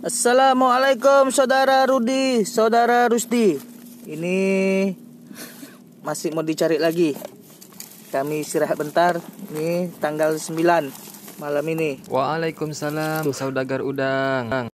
Assalamualaikum saudara Rudi, saudara Rusti. Ini masih mau dicari lagi. Kami istirahat bentar. Ini tanggal 9 malam ini. Waalaikumsalam saudagar udang.